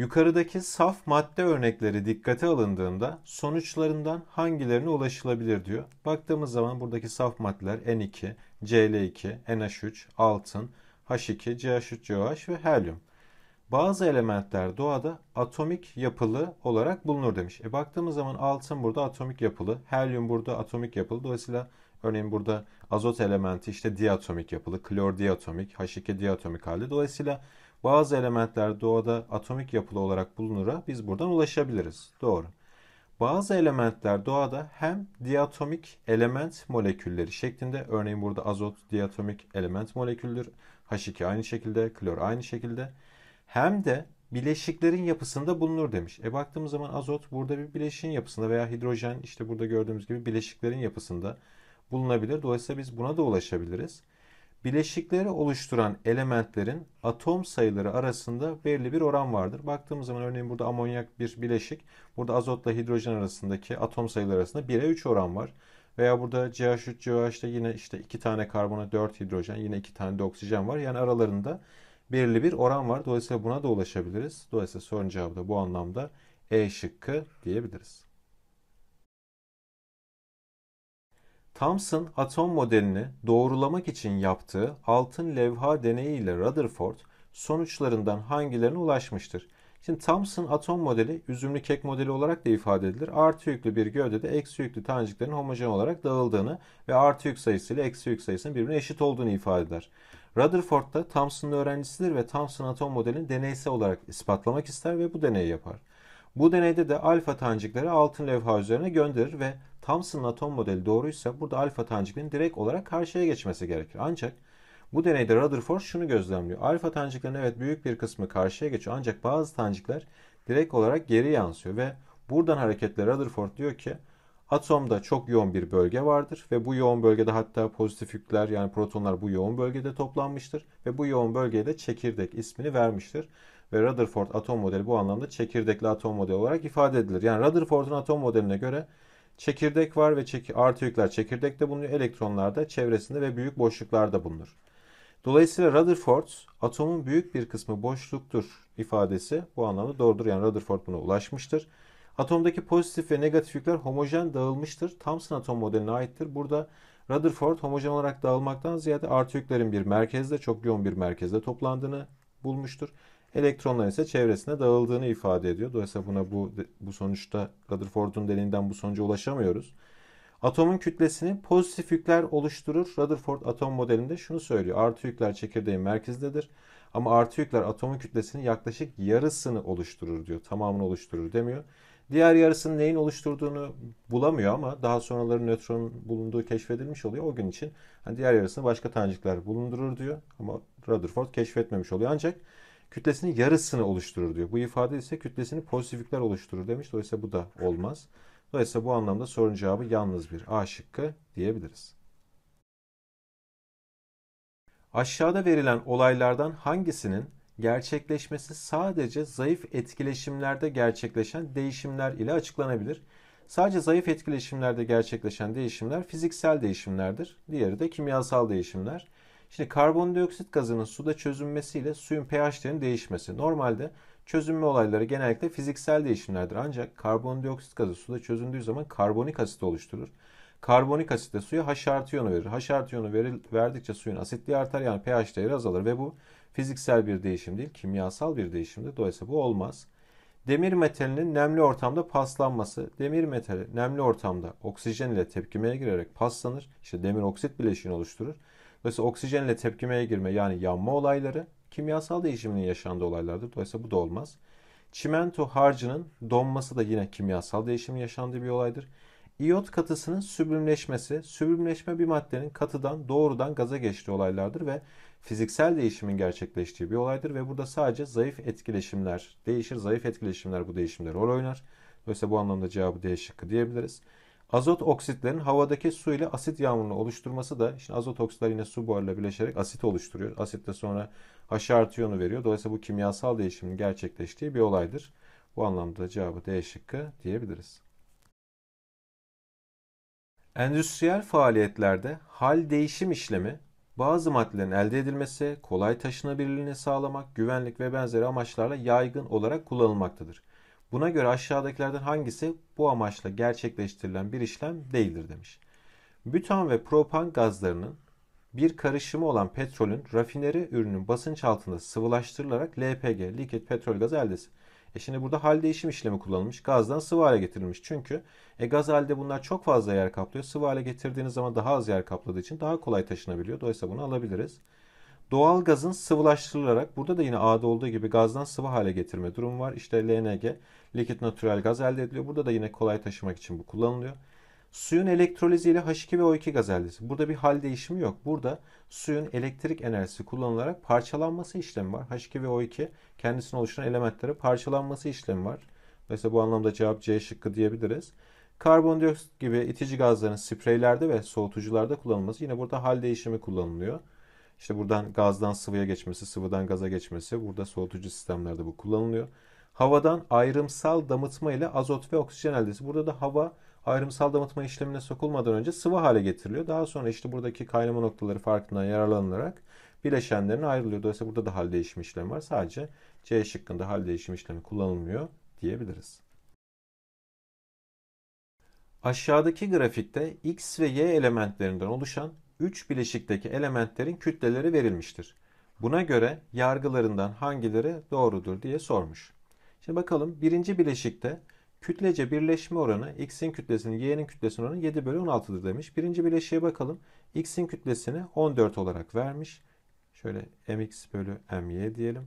Yukarıdaki saf madde örnekleri dikkate alındığında sonuçlarından hangilerine ulaşılabilir diyor. Baktığımız zaman buradaki saf maddeler N2, Cl2, NH3, altın, H2, CH3COH ve helyum. Bazı elementler doğada atomik yapılı olarak bulunur demiş. E baktığımız zaman altın burada atomik yapılı, helyum burada atomik yapılı. Dolayısıyla örneğin burada azot elementi işte diatomik yapılı, klor diatomik, H2 diatomik halde. Dolayısıyla bazı elementler doğada atomik yapılı olarak bulunura biz buradan ulaşabiliriz. Doğru. Bazı elementler doğada hem diatomik element molekülleri şeklinde örneğin burada azot diatomik element moleküldür. H2 aynı şekilde, klor aynı şekilde. Hem de bileşiklerin yapısında bulunur demiş. E baktığımız zaman azot burada bir bileşiğin yapısında veya hidrojen işte burada gördüğümüz gibi bileşiklerin yapısında bulunabilir. Dolayısıyla biz buna da ulaşabiliriz bileşikleri oluşturan elementlerin atom sayıları arasında belirli bir oran vardır. Baktığımız zaman örneğin burada amonyak bir bileşik. Burada azotla hidrojen arasındaki atom sayıları arasında 1'e 3 oran var. Veya burada CH3, COH'da yine işte 2 tane karbona 4 hidrojen, yine 2 tane de oksijen var. Yani aralarında belirli bir oran var. Dolayısıyla buna da ulaşabiliriz. Dolayısıyla sorun cevabı da bu anlamda E şıkkı diyebiliriz. Thomson atom modelini doğrulamak için yaptığı altın levha deneyi ile Rutherford sonuçlarından hangilerine ulaşmıştır? Şimdi Thomson atom modeli üzümlü kek modeli olarak da ifade edilir. Artı yüklü bir gövdede eksi yüklü taneciklerin homojen olarak dağıldığını ve artı yük sayısı ile eksi yük sayısının birbirine eşit olduğunu ifade eder. Rutherford da Thomson'un öğrencisidir ve Thomson atom modelini deneysel olarak ispatlamak ister ve bu deneyi yapar. Bu deneyde de alfa tanecikleri altın levha üzerine gönderir ve Thomson'ın atom modeli doğruysa burada alfa tanjiklerin direkt olarak karşıya geçmesi gerekir. Ancak bu deneyde Rutherford şunu gözlemliyor. Alfa tanjiklerin evet büyük bir kısmı karşıya geçiyor ancak bazı tanjikler direkt olarak geri yansıyor ve buradan hareketle Rutherford diyor ki atomda çok yoğun bir bölge vardır ve bu yoğun bölgede hatta pozitif yükler yani protonlar bu yoğun bölgede toplanmıştır ve bu yoğun bölgeye de çekirdek ismini vermiştir ve Rutherford atom modeli bu anlamda çekirdekli atom modeli olarak ifade edilir. Yani Rutherford'un atom modeline göre Çekirdek var ve çek artı yükler çekirdekte bulunuyor. Elektronlarda çevresinde ve büyük boşluklarda bulunur. Dolayısıyla Rutherford atomun büyük bir kısmı boşluktur ifadesi bu anlamda doğrudur. Yani Rutherford buna ulaşmıştır. Atomdaki pozitif ve negatif yükler homojen dağılmıştır. Thomson atom modeline aittir. Burada Rutherford homojen olarak dağılmaktan ziyade artı yüklerin bir merkezde çok yoğun bir merkezde toplandığını bulmuştur. Elektronlar ise çevresine dağıldığını ifade ediyor. Dolayısıyla buna bu, bu sonuçta Rutherford'un deliğinden bu sonuca ulaşamıyoruz. Atomun kütlesini pozitif yükler oluşturur. Rutherford atom modelinde şunu söylüyor. Artı yükler çekirdeğin merkezindedir. Ama artı yükler atomun kütlesinin yaklaşık yarısını oluşturur diyor. Tamamını oluşturur demiyor. Diğer yarısının neyin oluşturduğunu bulamıyor ama daha sonraları nötron bulunduğu keşfedilmiş oluyor. O gün için hani diğer yarısını başka tanecikler bulundurur diyor. Ama Rutherford keşfetmemiş oluyor. Ancak kütlesinin yarısını oluşturur diyor. Bu ifade ise kütlesini pozitif oluşturur demiş. Dolayısıyla bu da olmaz. Dolayısıyla bu anlamda sorun cevabı yalnız bir A şıkkı diyebiliriz. Aşağıda verilen olaylardan hangisinin gerçekleşmesi sadece zayıf etkileşimlerde gerçekleşen değişimler ile açıklanabilir? Sadece zayıf etkileşimlerde gerçekleşen değişimler fiziksel değişimlerdir. Diğeri de kimyasal değişimler. Şimdi karbondioksit gazının suda çözünmesiyle suyun pH'lerinin değişmesi. Normalde çözünme olayları genellikle fiziksel değişimlerdir. Ancak karbondioksit gazı suda çözündüğü zaman karbonik asit oluşturur. Karbonik asit de suya H artı iyonu verir. H artı iyonu veril, verdikçe suyun asitliği artar yani pH değeri azalır ve bu fiziksel bir değişim değil kimyasal bir değişimdir. Dolayısıyla bu olmaz. Demir metalinin nemli ortamda paslanması. Demir metali nemli ortamda oksijen ile tepkimeye girerek paslanır. İşte demir oksit bileşiğini oluşturur. Dolayısıyla oksijenle tepkimeye girme yani yanma olayları kimyasal değişiminin yaşandığı olaylardır. Dolayısıyla bu da olmaz. Çimento harcının donması da yine kimyasal değişimin yaşandığı bir olaydır. İyot katısının süblimleşmesi, süblimleşme bir maddenin katıdan doğrudan gaza geçtiği olaylardır ve fiziksel değişimin gerçekleştiği bir olaydır ve burada sadece zayıf etkileşimler değişir. Zayıf etkileşimler bu değişimde rol oynar. Dolayısıyla bu anlamda cevabı D şıkkı diyebiliriz. Azot oksitlerin havadaki su ile asit yağmurunu oluşturması da şimdi azot oksitler yine su buharıyla birleşerek asit oluşturuyor. Asit de sonra H artı iyonu veriyor. Dolayısıyla bu kimyasal değişimin gerçekleştiği bir olaydır. Bu anlamda cevabı D şıkkı diyebiliriz. Endüstriyel faaliyetlerde hal değişim işlemi bazı maddelerin elde edilmesi, kolay taşınabilirliğini sağlamak, güvenlik ve benzeri amaçlarla yaygın olarak kullanılmaktadır. Buna göre aşağıdakilerden hangisi bu amaçla gerçekleştirilen bir işlem değildir demiş. Bütan ve propan gazlarının bir karışımı olan petrolün rafineri ürünün basınç altında sıvılaştırılarak LPG, liket petrol gazı elde E şimdi burada hal değişim işlemi kullanılmış. Gazdan sıvı hale getirilmiş. Çünkü e, gaz halde bunlar çok fazla yer kaplıyor. Sıvı hale getirdiğiniz zaman daha az yer kapladığı için daha kolay taşınabiliyor. Dolayısıyla bunu alabiliriz. Doğal gazın sıvılaştırılarak burada da yine A'da olduğu gibi gazdan sıvı hale getirme durumu var. İşte LNG, likit natürel gaz elde ediliyor. Burada da yine kolay taşımak için bu kullanılıyor. Suyun elektroliziyle H2 ve O2 gaz elde ediliyor. Burada bir hal değişimi yok. Burada suyun elektrik enerjisi kullanılarak parçalanması işlemi var. H2 ve O2 kendisini oluşturan elementlere parçalanması işlemi var. Mesela bu anlamda cevap C şıkkı diyebiliriz. Karbondioksit gibi itici gazların spreylerde ve soğutucularda kullanılması yine burada hal değişimi kullanılıyor. İşte buradan gazdan sıvıya geçmesi, sıvıdan gaza geçmesi burada soğutucu sistemlerde bu kullanılıyor. Havadan ayrımsal damıtma ile azot ve oksijen elde eldesi. Burada da hava ayrımsal damıtma işlemine sokulmadan önce sıvı hale getiriliyor. Daha sonra işte buradaki kaynama noktaları farkından yararlanılarak bileşenlerine ayrılıyor. Dolayısıyla burada da hal değişimi işlemi var. Sadece C şıkkında hal değişimi işlemi kullanılmıyor diyebiliriz. Aşağıdaki grafikte X ve Y elementlerinden oluşan 3 bileşikteki elementlerin kütleleri verilmiştir. Buna göre yargılarından hangileri doğrudur diye sormuş. Şimdi bakalım birinci bileşikte kütlece birleşme oranı x'in kütlesinin y'nin kütlesinin oranı 7 bölü 16'dır demiş. Birinci bileşiğe bakalım x'in kütlesini 14 olarak vermiş. Şöyle mx bölü my diyelim.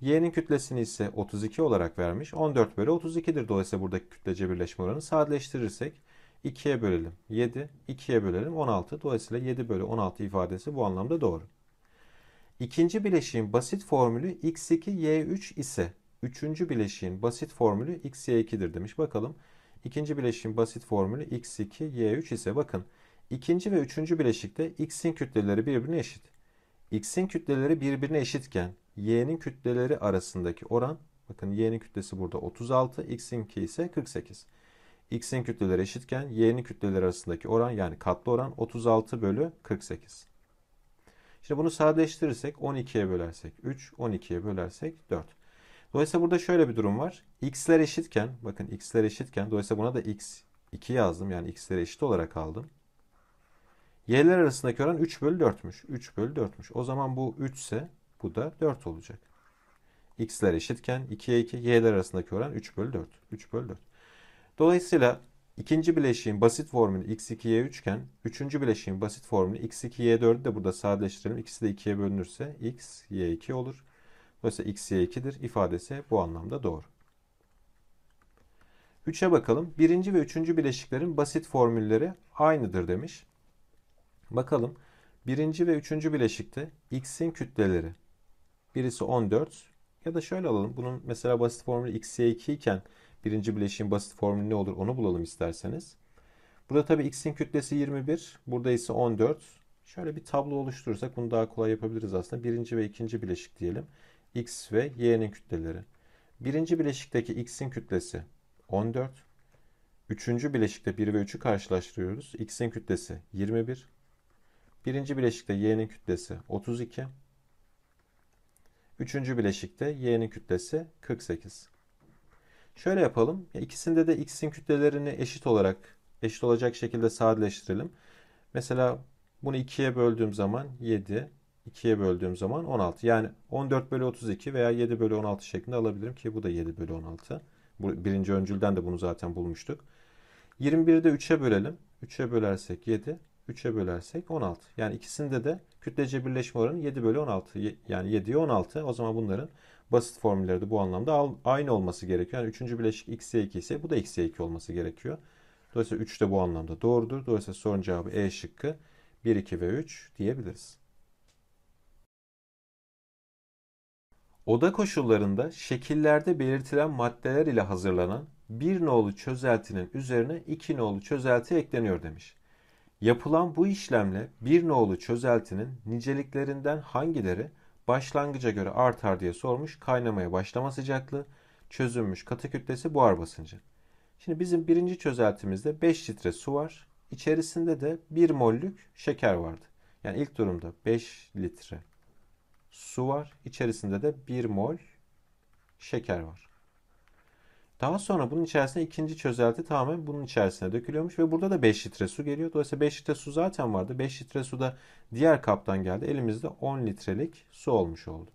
Y'nin kütlesini ise 32 olarak vermiş. 14 bölü 32'dir. Dolayısıyla buradaki kütlece birleşme oranı sadeleştirirsek 2'ye bölelim 7, 2'ye bölelim 16. Dolayısıyla 7 bölü 16 ifadesi bu anlamda doğru. İkinci bileşiğin basit formülü x2, y3 ise üçüncü bileşiğin basit formülü x, y2'dir demiş. Bakalım ikinci bileşiğin basit formülü x2, y3 ise bakın ikinci ve üçüncü bileşikte x'in kütleleri birbirine eşit. x'in kütleleri birbirine eşitken y'nin kütleleri arasındaki oran bakın y'nin kütlesi burada 36, x'inki ise 48 x'in kütleleri eşitken y'nin kütleleri arasındaki oran yani katlı oran 36 bölü 48. Şimdi bunu sadeleştirirsek 12'ye bölersek 3, 12'ye bölersek 4. Dolayısıyla burada şöyle bir durum var. x'ler eşitken bakın x'ler eşitken dolayısıyla buna da x 2 yazdım yani x'leri eşit olarak aldım. Y'ler arasındaki oran 3 bölü 4'müş. 3 bölü 4'müş. O zaman bu 3 ise bu da 4 olacak. X'ler eşitken 2'ye 2, Y'ler arasındaki oran 3 bölü 4. 3 bölü 4. Dolayısıyla ikinci bileşiğin basit formülü x2y3 iken üçüncü bileşiğin basit formülü x2y4'ü de burada sadeleştirelim. İkisi de 2'ye bölünürse x, y2 olur. Dolayısıyla x, y2'dir. ifadesi bu anlamda doğru. 3'e bakalım. Birinci ve üçüncü bileşiklerin basit formülleri aynıdır demiş. Bakalım. Birinci ve üçüncü bileşikte x'in kütleleri birisi 14 ya da şöyle alalım. Bunun mesela basit formülü x, y2 iken birinci bileşiğin basit formülü ne olur onu bulalım isterseniz. Burada tabii x'in kütlesi 21, burada ise 14. Şöyle bir tablo oluşturursak bunu daha kolay yapabiliriz aslında. Birinci ve ikinci bileşik diyelim. x ve y'nin kütleleri. Birinci bileşikteki x'in kütlesi 14. Üçüncü bileşikte 1 ve 3'ü karşılaştırıyoruz. x'in kütlesi 21. Birinci bileşikte y'nin kütlesi 32. Üçüncü bileşikte y'nin kütlesi 48. Şöyle yapalım. İkisinde de x'in kütlelerini eşit olarak eşit olacak şekilde sadeleştirelim. Mesela bunu 2'ye böldüğüm zaman 7, 2'ye böldüğüm zaman 16. Yani 14 bölü 32 veya 7 bölü 16 şeklinde alabilirim ki bu da 7 bölü 16. Bu, birinci öncülden de bunu zaten bulmuştuk. 21'i de 3'e bölelim. 3'e bölersek 7, 3'e bölersek 16. Yani ikisinde de kütlece birleşme oranı 7 bölü 16. Yani 7'ye 16. O zaman bunların Basit formülleri de bu anlamda aynı olması gerekiyor. Yani üçüncü bileşik x'e 2 ise bu da x'e 2 olması gerekiyor. Dolayısıyla 3 de bu anlamda doğrudur. Dolayısıyla sorunun cevabı E şıkkı 1, 2 ve 3 diyebiliriz. Oda koşullarında şekillerde belirtilen maddeler ile hazırlanan bir nolu çözeltinin üzerine iki nolu çözelti ekleniyor demiş. Yapılan bu işlemle bir nolu çözeltinin niceliklerinden hangileri başlangıca göre artar diye sormuş. Kaynamaya başlama sıcaklığı, çözünmüş katı kütlesi, buhar basıncı. Şimdi bizim birinci çözeltimizde 5 litre su var. İçerisinde de 1 mollük şeker vardı. Yani ilk durumda 5 litre su var. İçerisinde de 1 mol şeker var. Daha sonra bunun içerisine ikinci çözelti tamamen bunun içerisine dökülüyormuş ve burada da 5 litre su geliyor. Dolayısıyla 5 litre su zaten vardı. 5 litre su da diğer kaptan geldi. Elimizde 10 litrelik su olmuş oldu.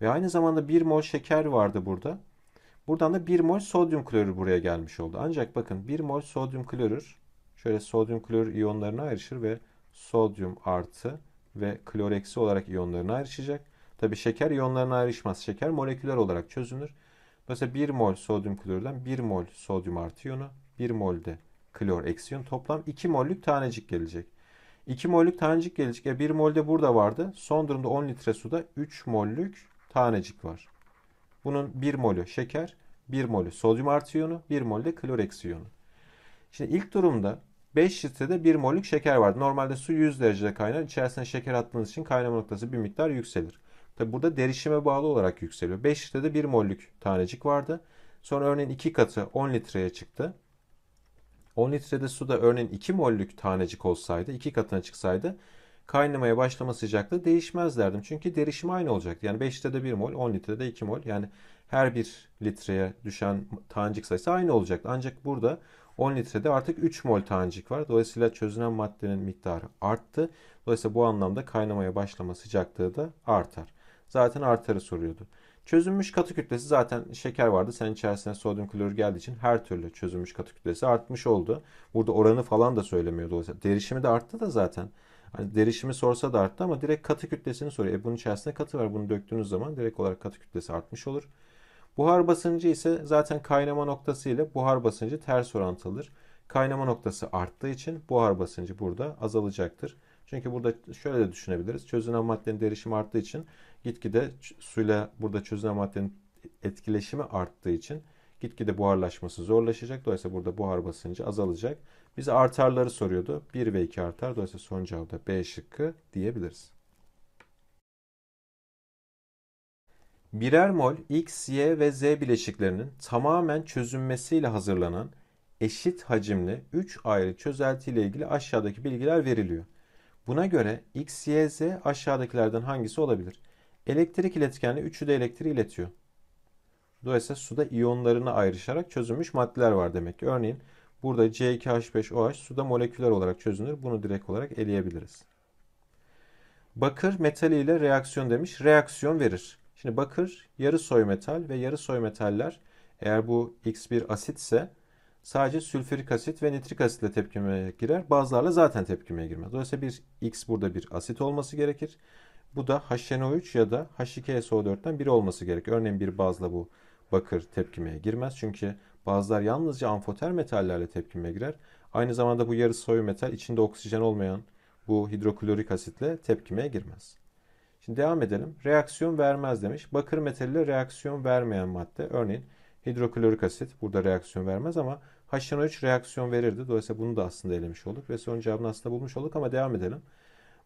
Ve aynı zamanda 1 mol şeker vardı burada. Buradan da 1 mol sodyum klorür buraya gelmiş oldu. Ancak bakın 1 mol sodyum klorür şöyle sodyum klor iyonlarına ayrışır ve sodyum artı ve klor eksi olarak iyonlarına ayrışacak. Tabi şeker iyonlarına ayrışmaz. Şeker moleküler olarak çözünür. Dolayısıyla 1 mol sodyum klorürden 1 mol sodyum artı iyonu, 1 mol de klor eksi iyon. Toplam 2 mollük tanecik gelecek. 2 mollük tanecik gelecek. E 1 mol de burada vardı. Son durumda 10 litre suda 3 mollük tanecik var. Bunun 1 molü şeker, 1 molü sodyum artı iyonu, 1 mol de klor eksi iyonu. Şimdi ilk durumda 5 litrede 1 mollük şeker vardı. Normalde su 100 derecede kaynar. İçerisine şeker attığınız için kaynama noktası bir miktar yükselir. Tabi burada derişime bağlı olarak yükseliyor. 5 litrede de 1 mollük tanecik vardı. Sonra örneğin 2 katı 10 litreye çıktı. 10 litrede suda örneğin 2 mollük tanecik olsaydı, 2 katına çıksaydı kaynamaya başlama sıcaklığı değişmez derdim. Çünkü derişim aynı olacaktı. Yani 5 litrede 1 mol, 10 litrede 2 mol. Yani her bir litreye düşen tanecik sayısı aynı olacaktı. Ancak burada 10 litrede artık 3 mol tanecik var. Dolayısıyla çözünen maddenin miktarı arttı. Dolayısıyla bu anlamda kaynamaya başlama sıcaklığı da artar zaten artarı soruyordu. Çözünmüş katı kütlesi zaten şeker vardı. senin içerisine sodyum klorür geldiği için her türlü çözünmüş katı kütlesi artmış oldu. Burada oranı falan da söylemiyor dolayısıyla. Derişimi de arttı da zaten. Hani derişimi sorsa da arttı ama direkt katı kütlesini soruyor. E bunun içerisinde katı var. Bunu döktüğünüz zaman direkt olarak katı kütlesi artmış olur. Buhar basıncı ise zaten kaynama noktası ile buhar basıncı ters orantılıdır. Kaynama noktası arttığı için buhar basıncı burada azalacaktır. Çünkü burada şöyle de düşünebiliriz. Çözünen maddenin derişimi arttığı için Gitgide suyla burada çözünen maddenin etkileşimi arttığı için gitgide buharlaşması zorlaşacak. Dolayısıyla burada buhar basıncı azalacak. Bize artarları soruyordu. 1 ve 2 artar. Dolayısıyla son cevabı da B şıkkı diyebiliriz. Birer mol X, Y ve Z bileşiklerinin tamamen çözünmesiyle hazırlanan eşit hacimli 3 ayrı çözelti ile ilgili aşağıdaki bilgiler veriliyor. Buna göre X, Y, Z aşağıdakilerden hangisi olabilir? Elektrik iletkenli üçü de elektriği iletiyor. Dolayısıyla suda iyonlarını ayrışarak çözülmüş maddeler var demek ki. Örneğin burada C2H5OH suda moleküler olarak çözünür. Bunu direkt olarak eleyebiliriz. Bakır metaliyle reaksiyon demiş. Reaksiyon verir. Şimdi bakır yarı soy metal ve yarı soy metaller eğer bu X bir asit ise sadece sülfürik asit ve nitrik asitle tepkimeye girer. Bazılarla zaten tepkimeye girmez. Dolayısıyla bir X burada bir asit olması gerekir. Bu da HNO3 ya da H2SO4'ten biri olması gerek. Örneğin bir bazla bu bakır tepkimeye girmez. Çünkü bazlar yalnızca amfoter metallerle tepkimeye girer. Aynı zamanda bu yarı soyu metal içinde oksijen olmayan bu hidroklorik asitle tepkimeye girmez. Şimdi devam edelim. Reaksiyon vermez demiş. Bakır metaliyle reaksiyon vermeyen madde. Örneğin hidroklorik asit burada reaksiyon vermez ama HNO3 reaksiyon verirdi. Dolayısıyla bunu da aslında elemiş olduk ve son cevabını aslında bulmuş olduk ama devam edelim.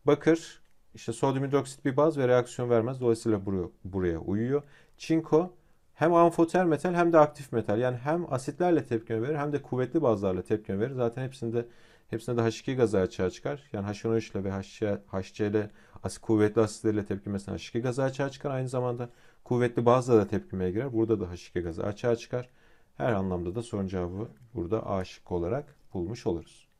Bakır işte sodyum hidroksit bir baz ve reaksiyon vermez. Dolayısıyla buraya, buraya uyuyor. Çinko hem amfoter metal hem de aktif metal. Yani hem asitlerle tepkime verir hem de kuvvetli bazlarla tepkime verir. Zaten hepsinde hepsinde H2 gazı açığa çıkar. Yani H3 ile ve HC ile asit, kuvvetli asitlerle tepkimesine H2 gazı açığa çıkar. Aynı zamanda kuvvetli bazla da tepkimeye girer. Burada da H2 gazı açığa çıkar. Her anlamda da sorun cevabı burada A olarak bulmuş oluruz.